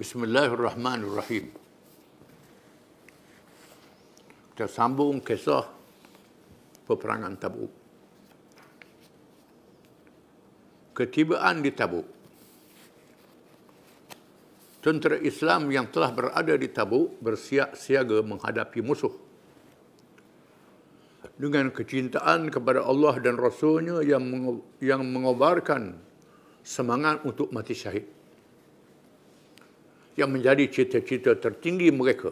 بسم الله الرحمن الرحيم تسامبون كسوه peperangan Tabuk. Ketibaan di Tabuk. Tentera Islam yang telah berada di tabu bersiak siaga menghadapi musuh. Dengan kecintaan kepada Allah dan Rasulnya yang mengobarkan semangat untuk mati syahid yang menjadi cita-cita tertinggi mereka.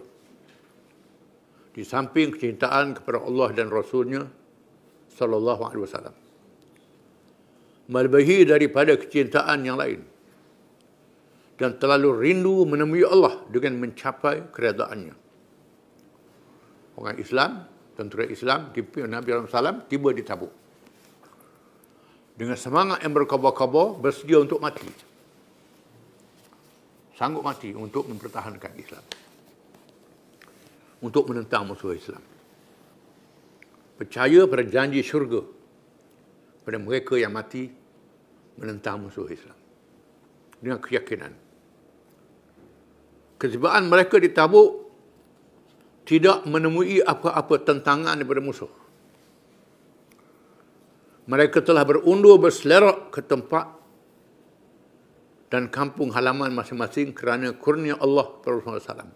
Di samping kecintaan kepada Allah dan Rasulnya, Sallallahu Alaihi Wasallam. Melebihi daripada kecintaan yang lain. Dan terlalu rindu menemui Allah dengan mencapai keredaannya. Orang Islam, tentera Islam, dipimpin Nabi Muhammad Sallam tiba di Tabuk. Dengan semangat yang berkabar-kabar, bersedia untuk Mati sanggup mati untuk mempertahankan Islam. Untuk menentang musuh Islam. Percaya pada janji syurga pada mereka yang mati menentang musuh Islam. Dengan keyakinan. Kesibaan mereka ditabuk tidak menemui apa-apa tentangan daripada musuh. Mereka telah berundur berselerak ke tempat dan kampung halaman masing-masing kerana kurnia Allah SAW.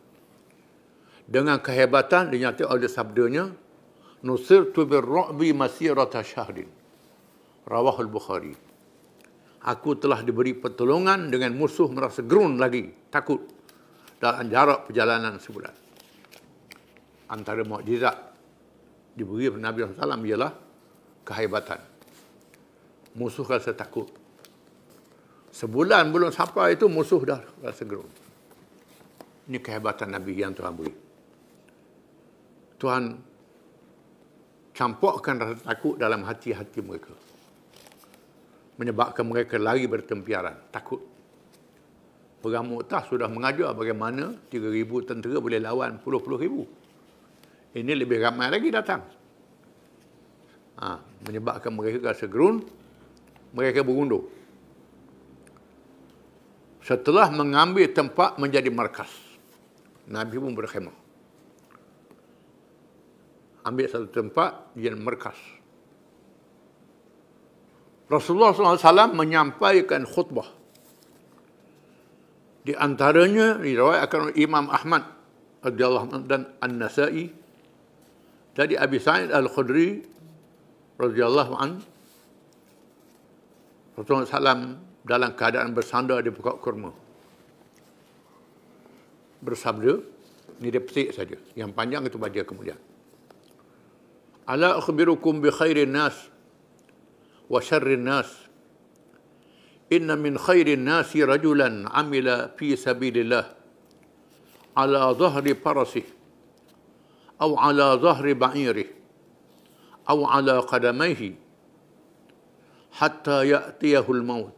Dengan kehebatan dinyatakan oleh sabdanya, Nusir tu berro'bi rata syahrin. Rawahul Bukhari. Aku telah diberi pertolongan dengan musuh merasa gerun lagi, takut. Dalam jarak perjalanan sebulan. Antara mukjizat diberi Nabi SAW ialah kehebatan. Musuh rasa takut. Sebulan belum sampai itu musuh dah rasa gerung. Ini kehebatan Nabi yang Tuhan beri. Tuhan campurkan rasa takut dalam hati-hati mereka. Menyebabkan mereka lari bertempiaran, takut. Perang Muqtah sudah mengajar bagaimana 3,000 tentera boleh lawan 10,000 Ini lebih ramai lagi datang. Ha, menyebabkan mereka rasa gerun, mereka berundur setelah mengambil tempat menjadi markas. Nabi pun berkhemah. Ambil satu tempat di markas. Rasulullah SAW menyampaikan khutbah. Di antaranya diriwayatkan oleh Imam Ahmad radhiyallahu anhu dan An-Nasa'i dari Abi Sa'id Al-Khudri radhiyallahu anhu Rasulullah SAW dalam keadaan bersandar di pokok kurma. Bersabda, ni dia petik saja. Yang panjang itu baca kemudian. Ala akhbirukum bi khairin nas wa syarrin nas. Inna min khairin nasi rajulan amila fi sabilillah ala zahri parasih au ala zahri ba'irih au ala qadamaihi hatta ya'tiyahul maut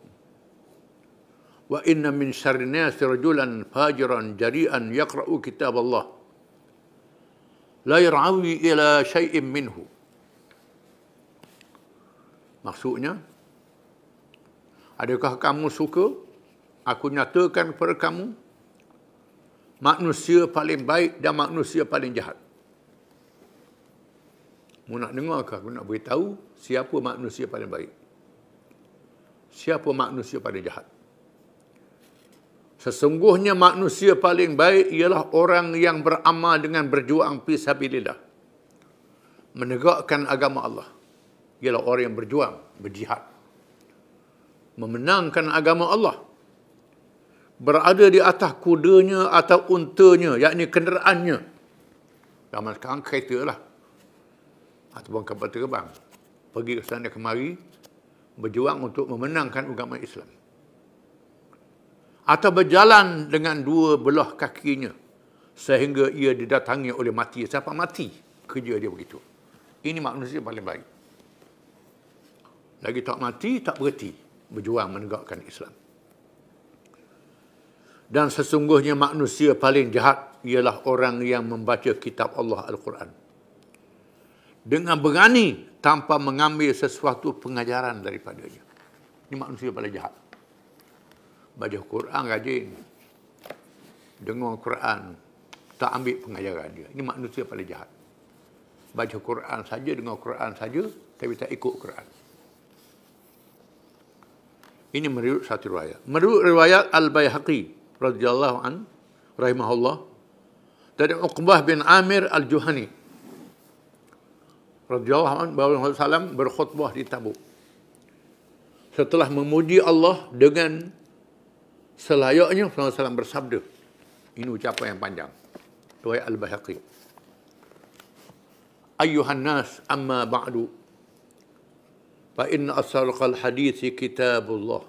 wa inna min syarri nasi rajulan fajiran jari'an yaqra'u kitab Allah la yir'awi ila syai'im minhu maksudnya adakah kamu suka aku nyatakan kepada kamu manusia paling baik dan manusia paling jahat mu nak dengar ke aku nak beritahu siapa manusia paling baik siapa manusia paling jahat Sesungguhnya manusia paling baik ialah orang yang beramal dengan berjuang pisabilillah. Menegakkan agama Allah. Ialah orang yang berjuang, berjihad. Memenangkan agama Allah. Berada di atas kudanya atau untanya, yakni kenderaannya. Zaman sekarang kereta lah. Ataupun kapal terbang. Pergi ke sana kemari, berjuang untuk memenangkan agama Islam atau berjalan dengan dua belah kakinya sehingga ia didatangi oleh mati. Siapa mati? Kerja dia begitu. Ini manusia paling baik. Lagi tak mati, tak berhenti berjuang menegakkan Islam. Dan sesungguhnya manusia paling jahat ialah orang yang membaca kitab Allah Al-Quran. Dengan berani tanpa mengambil sesuatu pengajaran daripadanya. Ini manusia paling jahat baca Quran rajin. Dengar Quran. Tak ambil pengajaran dia. Ini manusia paling jahat. Baca Quran saja, dengar Quran saja, tapi tak ikut Quran. Ini merujuk satu riwayat. Merujuk riwayat Al-Bayhaqi radhiyallahu an rahimahullah dari Uqbah bin Amir Al-Juhani radhiyallahu an bahwa Rasulullah berkhutbah di Tabuk. Setelah memuji Allah dengan Selayaknya Rasulullah SAW bersabda. Ini ucapan yang panjang. Tuhai Al-Bahaqi. Ayuhan amma ba'du. Fa inna asalqal hadithi kitabullah.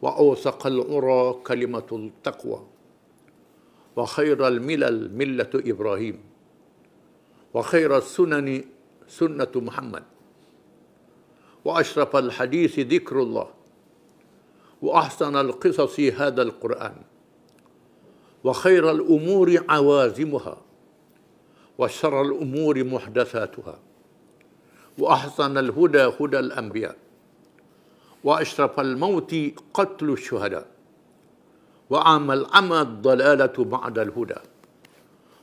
Wa awsaqal ura kalimatul taqwa. Wa khairal milal millatu Ibrahim. Wa khairal sunani sunnatu Muhammad. Wa ashrafal hadithi zikrullah. واحسن القصص هذا القران وخير الامور عوازمها وشر الامور محدثاتها واحسن الهدى هدى الانبياء واشرف الموت قتل الشهداء وعام العمى الضلاله بعد الهدى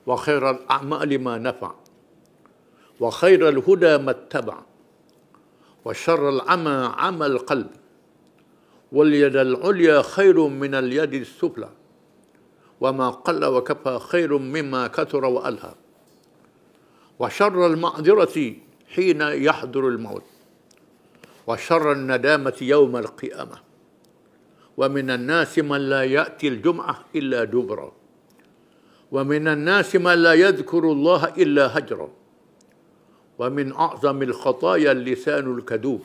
وخير الاعمال ما نفع وخير الهدى ما اتبع وشر العمى عمى القلب واليد العليا خير من اليد السفلى وما قل وكفى خير مما كثر وألهى وشر المعذرة حين يحضر الموت وشر الندامة يوم القيامة ومن الناس من لا يأتي الجمعة إلا دبرا ومن الناس من لا يذكر الله إلا هجرا ومن أعظم الخطايا اللسان الكذوب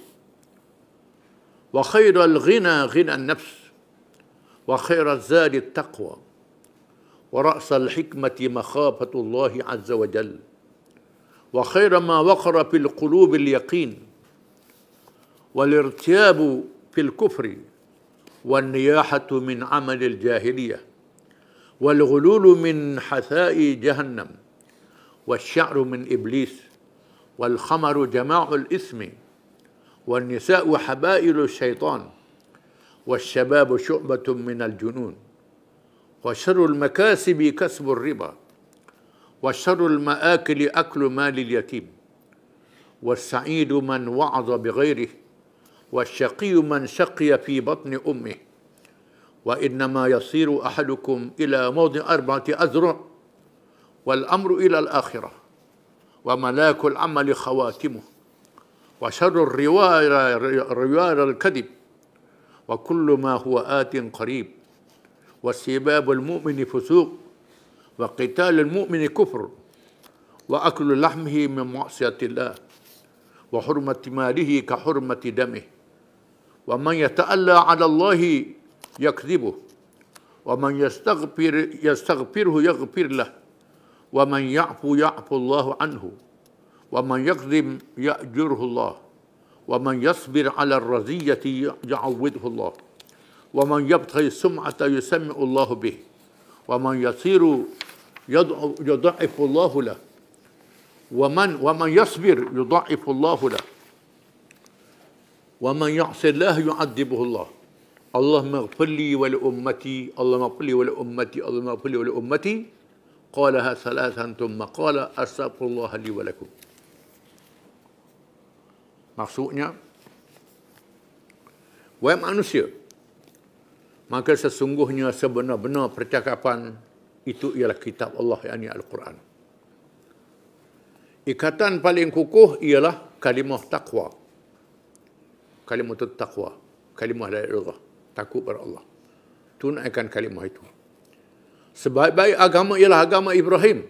وخير الغنى غنى النفس وخير الزاد التقوى ورأس الحكمة مخافة الله عز وجل وخير ما وقر في القلوب اليقين والارتياب في الكفر والنياحة من عمل الجاهلية والغلول من حثاء جهنم والشعر من إبليس والخمر جماع الإثم والنساء حبائل الشيطان والشباب شعبة من الجنون وشر المكاسب كسب الربا وشر المآكل أكل مال اليتيم والسعيد من وعظ بغيره والشقي من شقي في بطن أمه وإنما يصير أحدكم إلى موضع أربعة أذرع والأمر إلى الآخرة وملاك العمل خواتمه وشر الرواية رواية الكذب وكل ما هو آت قريب واستباب المؤمن فسوق وقتال المؤمن كفر وأكل لحمه من معصية الله وحرمة ماله كحرمة دمه ومن يتألى على الله يكذبه ومن يستغفر يستغفره يغفر له ومن يعفو يعفو الله عنه ومن يكذب يأجره الله ومن يصبر على الرزية يعوده الله ومن يبتغي السمعة يسمع الله به ومن يصير يضعف الله له ومن ومن يصبر يضعف الله له ومن يعصي الله يعذبه الله اللهم اغفر لي ولأمتي اللهم اغفر لي ولأمتي اللهم اغفر لي ولأمتي قالها ثلاثا ثم قال أستغفر الله لي ولكم Maksudnya, wahai manusia, maka sesungguhnya sebenar-benar percakapan itu ialah kitab Allah, yakni Al-Quran. Ikatan paling kukuh ialah kalimah taqwa. Kalimah itu taqwa. Kalimah dari Allah. Takut pada Allah. Tunaikan kalimah itu. Sebaik-baik agama ialah agama Ibrahim.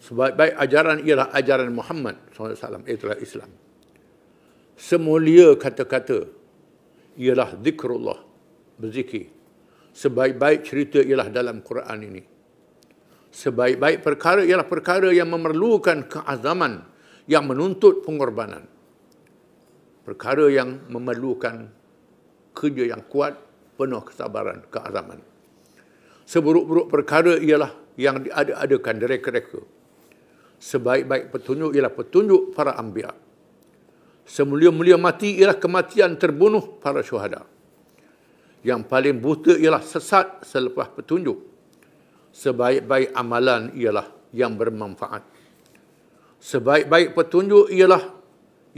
Sebaik-baik ajaran ialah ajaran Muhammad SAW. Itulah Islam semulia kata-kata ialah zikrullah, berzikir. Sebaik-baik cerita ialah dalam Quran ini. Sebaik-baik perkara ialah perkara yang memerlukan keazaman yang menuntut pengorbanan. Perkara yang memerlukan kerja yang kuat, penuh kesabaran, keazaman. Seburuk-buruk perkara ialah yang diada-adakan dari mereka. Sebaik-baik petunjuk ialah petunjuk para ambiat. Semulia-mulia mati ialah kematian terbunuh para syuhada. Yang paling buta ialah sesat selepas petunjuk. Sebaik-baik amalan ialah yang bermanfaat. Sebaik-baik petunjuk ialah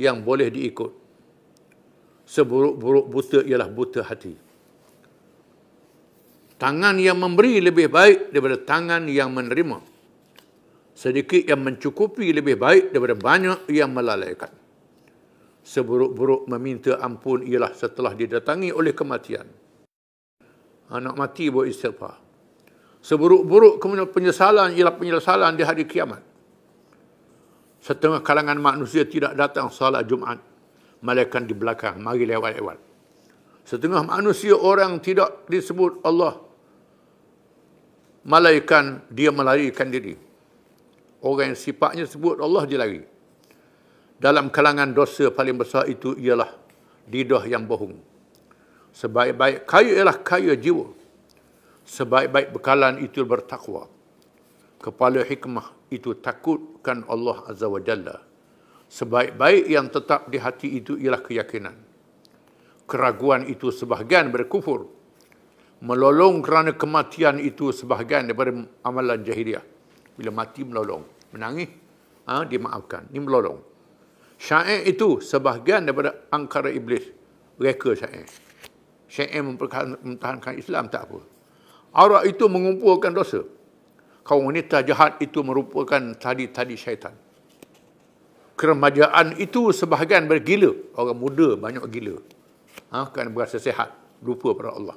yang boleh diikut. Seburuk-buruk buta ialah buta hati. Tangan yang memberi lebih baik daripada tangan yang menerima. Sedikit yang mencukupi lebih baik daripada banyak yang melalaikan seburuk-buruk meminta ampun ialah setelah didatangi oleh kematian. Anak mati buat istighfar. Seburuk-buruk kemudian penyesalan ialah penyesalan di hari kiamat. Setengah kalangan manusia tidak datang salat Jumaat. Malaikat di belakang, mari lewat-lewat. Setengah manusia orang tidak disebut Allah. Malaikat dia melarikan diri. Orang yang sifatnya sebut Allah dia lari. Dalam kalangan dosa paling besar itu ialah lidah yang bohong. Sebaik-baik kaya ialah kaya jiwa. Sebaik-baik bekalan itu bertakwa. Kepala hikmah itu takutkan Allah Azza wa Jalla. Sebaik-baik yang tetap di hati itu ialah keyakinan. Keraguan itu sebahagian berkufur. Melolong kerana kematian itu sebahagian daripada amalan jahiliah. Bila mati melolong. Menangis, ha, ah, dimaafkan. Ini melolong. Syair itu sebahagian daripada angkara iblis. Mereka syair. Syair mempertahankan Islam tak apa. Aurat itu mengumpulkan dosa. Kaum wanita jahat itu merupakan tadi-tadi syaitan. Keremajaan itu sebahagian bergila. Orang muda banyak gila. Ha, kan berasa sihat. Lupa pada Allah.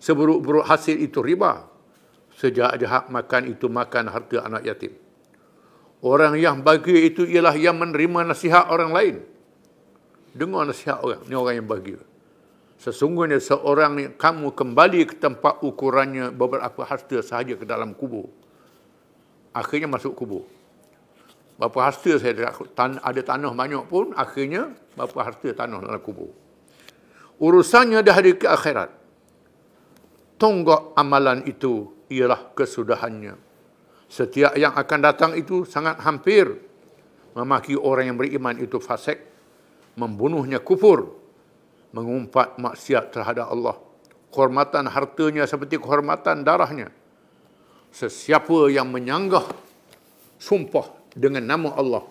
Seburuk-buruk hasil itu riba. Sejak jahat makan itu makan harta anak yatim. Orang yang bahagia itu ialah yang menerima nasihat orang lain. Dengar nasihat orang. Ini orang yang bahagia. Sesungguhnya seorang yang kamu kembali ke tempat ukurannya beberapa harta sahaja ke dalam kubur. Akhirnya masuk kubur. Berapa harta saya ada, tan- ada tanah banyak pun, akhirnya berapa harta tanah dalam kubur. Urusannya di hari ke akhirat. Tonggok amalan itu ialah kesudahannya setiap yang akan datang itu sangat hampir memaki orang yang beriman itu fasik, membunuhnya kufur, mengumpat maksiat terhadap Allah. Kehormatan hartanya seperti kehormatan darahnya. Sesiapa yang menyanggah sumpah dengan nama Allah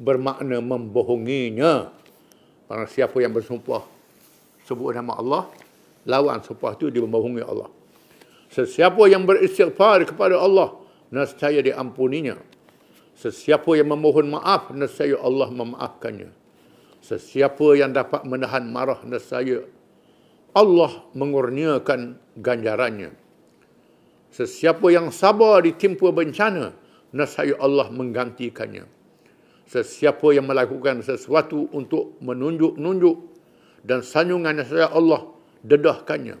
bermakna membohonginya. Para siapa yang bersumpah sebut nama Allah, lawan sumpah itu dibohongi Allah. Sesiapa yang beristighfar kepada Allah, nescaya diampuninya. Sesiapa yang memohon maaf, nescaya Allah memaafkannya. Sesiapa yang dapat menahan marah nescaya Allah mengurniakan ganjarannya. Sesiapa yang sabar ditimpa bencana, nescaya Allah menggantikannya. Sesiapa yang melakukan sesuatu untuk menunjuk-nunjuk dan sanjungan nescaya Allah dedahkannya.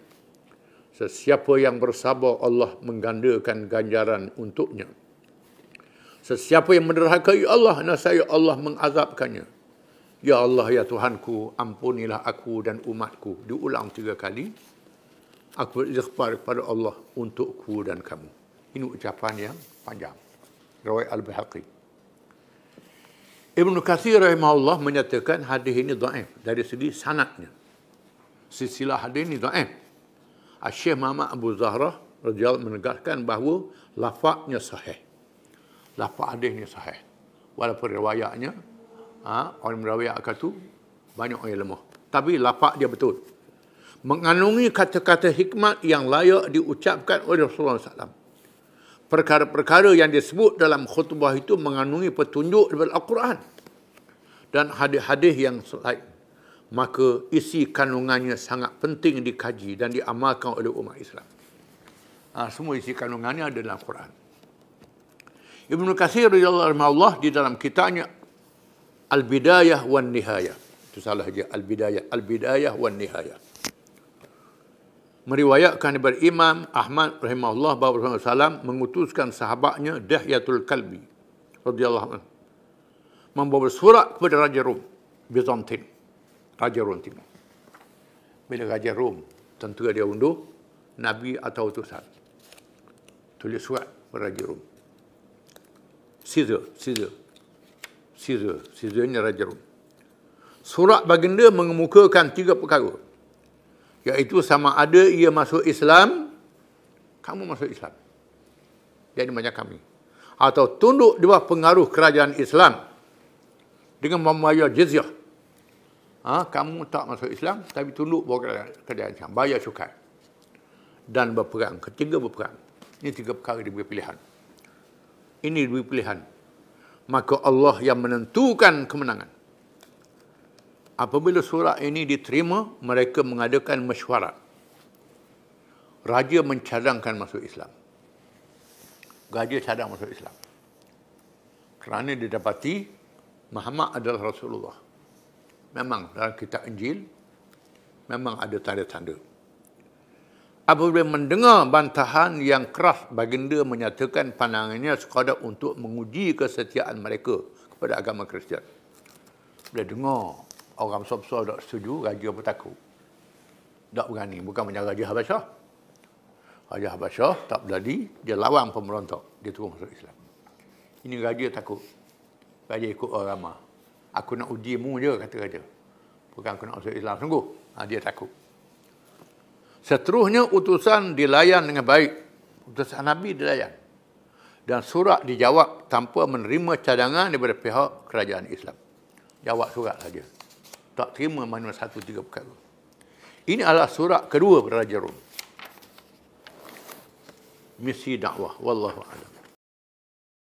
Sesiapa yang bersabar Allah menggandakan ganjaran untuknya. Sesiapa yang menderhakai Allah, nasaya Allah mengazabkannya. Ya Allah, ya Tuhanku, ampunilah aku dan umatku. Diulang tiga kali. Aku berikhbar kepada Allah untukku dan kamu. Ini ucapan yang panjang. Rawai Al-Bihaqi. Ibn Kathir rahimahullah menyatakan hadis ini da'if. Dari segi sanatnya. Sisilah hadis ini da'if. Asyik Muhammad Abu Zahrah Rajal menegaskan bahawa lafaznya sahih. Lafaz hadisnya sahih. Walaupun riwayatnya ha, orang meriwayat kata tu banyak orang yang lemah. Tapi lafaz dia betul. Mengandungi kata-kata hikmat yang layak diucapkan oleh Rasulullah SAW. Perkara-perkara yang disebut dalam khutbah itu mengandungi petunjuk daripada Al-Quran. Dan hadis-hadis yang lain maka isi kandungannya sangat penting dikaji dan diamalkan oleh umat Islam. Ha, semua isi kandungannya ada dalam Quran. Ibnu Katsir radhiyallahu Allah di dalam kitabnya Al-Bidayah wan Nihayah. Itu salah dia Al-Bidayah, Al-Bidayah wan Nihayah. Meriwayatkan daripada Imam Ahmad rahimahullah bahawa Rasulullah mengutuskan sahabatnya Dahyatul Kalbi radhiyallahu anhu membawa surat kepada Raja Rom Byzantium Raja Rom Timur. Bila Raja Rom tentera dia unduh Nabi atau utusan tulis surat kepada Raja Rom. Caesar, Caesar. Caesar, Caesar ini Raja Rom. Surat baginda mengemukakan tiga perkara. Iaitu sama ada ia masuk Islam, kamu masuk Islam. Jadi banyak kami. Atau tunduk di bawah pengaruh kerajaan Islam dengan membayar jizyah ha, kamu tak masuk Islam tapi tunduk bawa kerajaan Islam. Bayar cukai. Dan berperang. Ketiga berperang. Ini tiga perkara diberi pilihan. Ini diberi pilihan. Maka Allah yang menentukan kemenangan. Apabila surat ini diterima, mereka mengadakan mesyuarat. Raja mencadangkan masuk Islam. Raja cadang masuk Islam. Kerana didapati Muhammad adalah Rasulullah memang dalam kitab Injil memang ada tanda-tanda. Apabila mendengar bantahan yang keras baginda menyatakan pandangannya sekadar untuk menguji kesetiaan mereka kepada agama Kristian. Bila dengar orang besar-besar tak setuju, raja pun takut. Tak berani, bukan macam Raja Habasyah. Raja Habasyah tak berani, dia lawan pemberontak, dia turun masuk Islam. Ini raja takut. Raja ikut orang ramah aku nak uji mu je kata raja bukan aku nak masuk Islam sungguh ha, dia takut seterusnya utusan dilayan dengan baik utusan Nabi dilayan dan surat dijawab tanpa menerima cadangan daripada pihak kerajaan Islam jawab surat saja tak terima mana satu tiga perkara ini adalah surat kedua kepada Raja Rum misi dakwah wallahu a'lam